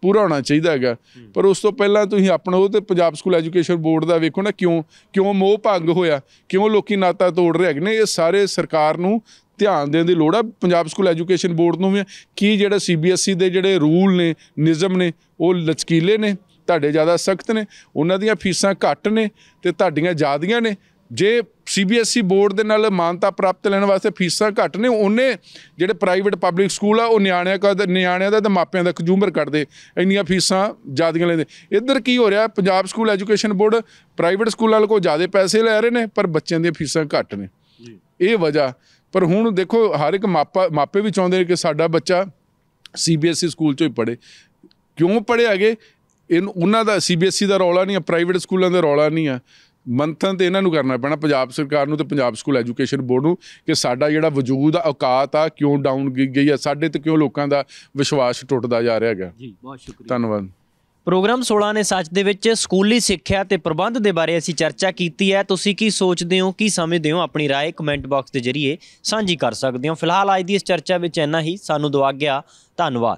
ਪੂਰਾ ਹੋਣਾ ਚਾਹੀਦਾ ਹੈਗਾ ਪਰ ਉਸ ਤੋਂ ਪਹਿਲਾਂ ਤੁਸੀਂ ਆਪਣਾ ਉਹ ਤੇ ਪੰਜਾਬ ਸਕੂਲ ਐਜੂਕੇਸ਼ਨ ਬੋਰਡ ਦਾ ਵੇਖੋ ਨਾ ਕਿਉਂ ਕਿਉਂ ਮੋਹ ਭੰਗ ਹੋਇਆ ਕਿਉਂ ਲੋਕੀ ਨਾਤਾ ਤੋੜ ਰਹੇ ਹੈਗੇ ਨੇ ਇਹ ਸਾਰੇ ਸਰਕਾਰ ਨੂੰ ਧਿਆਨ ਦੇਣ ਦੀ ਲੋੜ ਆ ਪੰਜਾਬ ਸਕੂਲ ਐਜੂਕੇਸ਼ਨ ਬੋਰਡ ਨੂੰ ਵੀ ਕੀ ਜਿਹੜਾ ਸੀਬੀਐਸਈ e ਦੇ ਜਿਹੜੇ ਰੂਲ ਨੇ ਨਿਯਮ ਨੇ ਉਹ ਲਚਕੀਲੇ ਨੇ ਤੁਹਾਡੇ ਜ਼ਿਆਦਾ ਸਖਤ ਨੇ ਉਹਨਾਂ ਦੀਆਂ ਫੀਸਾਂ ਘੱਟ ਨੇ ਤੇ ਤੁਹਾਡੀਆਂ ਜ਼ਿਆਦੀਆਂ ਨੇ ਜੇ ਸੀਬੀਐਸਈ ਬੋਰਡ e ਦੇ ਨਾਲ ਮਾਨਤਾ ਪ੍ਰਾਪਤ ਲੈਣ ਵਾਸਤੇ ਫੀਸਾਂ ਘੱਟ ਨੇ ਉਹਨੇ ਜਿਹੜੇ ਪ੍ਰਾਈਵੇਟ ਪਬਲਿਕ ਸਕੂਲ ਆ ਉਹ ਨਿਆਣਿਆਂ ਦਾ ਨਿਆਣਿਆਂ ਦਾ ਤੇ ਮਾਪਿਆਂ ਦਾ ਖਜੂਮਰ ਕੱਢਦੇ ਇੰਨੀਆਂ ਫੀਸਾਂ ਜ਼ਿਆਦੀਆਂ ਲੈਂਦੇ ਇੱਧਰ ਕੀ ਹੋ ਰਿਹਾ Punjab school education board private ਸਕੂਲਾਂ ਕੋਲ ਜ਼ਿਆਦਾ ਪੈਸੇ ਲੈ ਰਹੇ ਨੇ ਪਰ ਬੱਚਿਆਂ ਦੀਆਂ ਫੀਸਾਂ ਘੱਟ ਨੇ ਇਹ ਵਜ੍ਹਾ ਪਰ ਹੁਣ ਦੇਖੋ ਹਰ ਇੱਕ ਮਾਪਾ ਮਾਪੇ ਵੀ ਚਾਹੁੰਦੇ ਨੇ ਕਿ ਸਾਡਾ ਬੱਚਾ ਸੀਬੀਐਸਈ ਸਕੂਲ e ਚੋਂ ਹੀ ਪੜੇ ਕਿਉਂ ਪੜਿਆ ਗਏ ਇਹਨਾਂ ਉਹਨਾਂ ਦਾ ਸੀਬੀਐਸਈ e ਦਾ ਰੌਲਾ ਨਹੀਂ ਆ ਪ੍ਰਾਈਵੇਟ ਸਕੂਲਾਂ ਦਾ ਰੌਲਾ ਨਹੀਂ ਆ ਮੰਥਨ ਤੇ ਇਹਨਾਂ ਨੂੰ ਕਰਨਾ ਪੈਣਾ ਪੰਜਾਬ ਸਰਕਾਰ ਨੂੰ ਤੇ ਪੰਜਾਬ ਸਕੂਲ ਐਜੂਕੇਸ਼ਨ ਬੋਰਡ ਨੂੰ ਕਿ ਸਾਡਾ ਜਿਹੜਾ ਵਜੂਦ ਆ ਔਕਾਤ ਆ ਕਿਉਂ ਡਾਊਨ ਗਈ ਆ ਸਾਡੇ ਤੇ ਕਿਉਂ ਲੋਕਾਂ ਦਾ ਵਿਸ਼ਵਾਸ ਟੁੱਟਦਾ ਜਾ ਰਿਹਾ ਹੈਗਾ ਜੀ ਬਹੁਤ ਸ਼ੁਕਰੀਆ ਧੰਨਵਾਦ ਪ੍ਰੋਗਰਾਮ 16 ਨੇ ਸੱਚ ਦੇ ਵਿੱਚ ਸਕੂਲੀ ਸਿੱਖਿਆ ਤੇ ਪ੍ਰਬੰਧ ਦੇ ਬਾਰੇ ਅਸੀਂ ਚਰਚਾ ਕੀਤੀ ਹੈ ਤੁਸੀਂ ਕੀ ਸੋਚਦੇ ਹੋ ਕੀ ਸਮਝਦੇ ਹੋ ਆਪਣੀ رائے ਕਮੈਂਟ ਬਾਕਸ ਦੇ ਜ਼ਰੀਏ ਸਾਂਝੀ ਕਰ ਸਕਦੇ ਹੋ ਫਿਲਹਾਲ ਅੱਜ ਦੀ ਇਸ ਚਰਚਾ ਵਿੱਚ ਇੰਨਾ ਹੀ ਸਾਨੂੰ ਦੁਆ ਗਿਆ ਧੰਨਵਾਦ